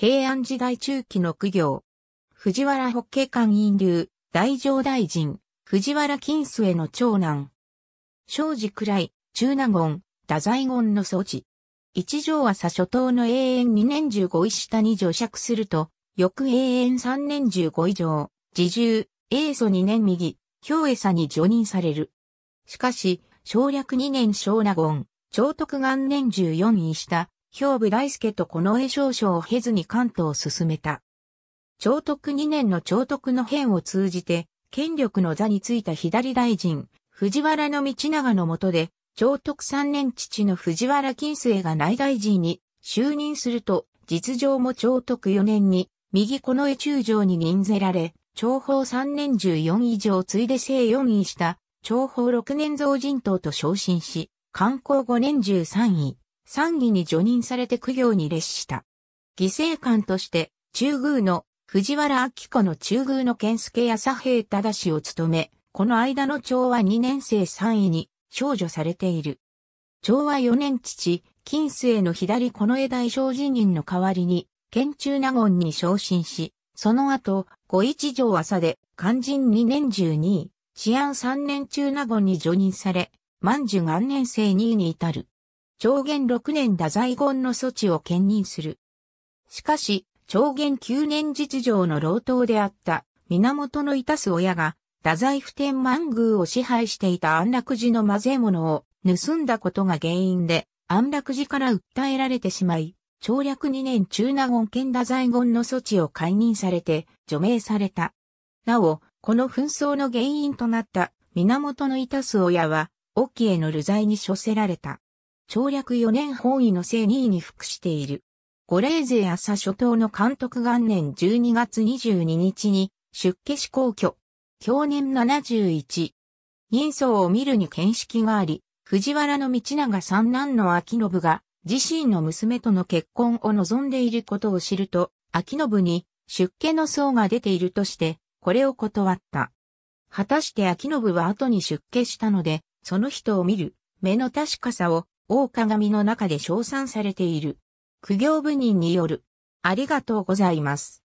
平安時代中期の苦行。藤原北家官院流、大乗大臣、藤原金末の長男。正治くらい、中納言、太宰言の祖父。一条朝初頭の永遠二年十五位下に除釈すると、翌永遠三年十五以上、自重、英祖二年右、京江佐に除任される。しかし、省略二年小納言、長徳元年十四位下、兵部大輔と近衛少将を経ずに関東を進めた。長徳2年の長徳の変を通じて、権力の座についた左大臣、藤原道長の下で、長徳3年父の藤原金星が内大臣に就任すると、実情も長徳4年に、右近衛中将に任ぜられ、長宝3年14以上継いで正4位した、長宝6年増人党と昇進し、観光5年13位。参議に除任されて苦行に列した。犠牲官として、中宮の藤原明子の中宮の健介や兵平忠氏を務め、この間の長和2年生3位に少女されている。長和4年父、金世の左この枝大小辞任の代わりに、県中納言に昇進し、その後、五一条朝で、肝心2年中2位、治安3年中納言に除任され、万寿元年生2位に至る。長元6年太宰言の措置を兼任する。しかし、長元9年実情の老頭であった源のいたす親が、太宰府天満宮を支配していた安楽寺の混ぜ物を盗んだことが原因で、安楽寺から訴えられてしまい、長略2年中納言兼太宰言の措置を解任されて、除名された。なお、この紛争の原因となった源のいたす親は、沖への流罪に処せられた。長略4年本位の正2位に服している。五霊勢朝初頭の監督元年12月22日に出家し皇居。去年71。人相を見るに見識があり、藤原道長三男の秋信が自身の娘との結婚を望んでいることを知ると、秋信に出家の相が出ているとして、これを断った。果たして秋信は後に出家したので、その人を見る目の確かさを大鏡の中で称賛されている。苦行部人による。ありがとうございます。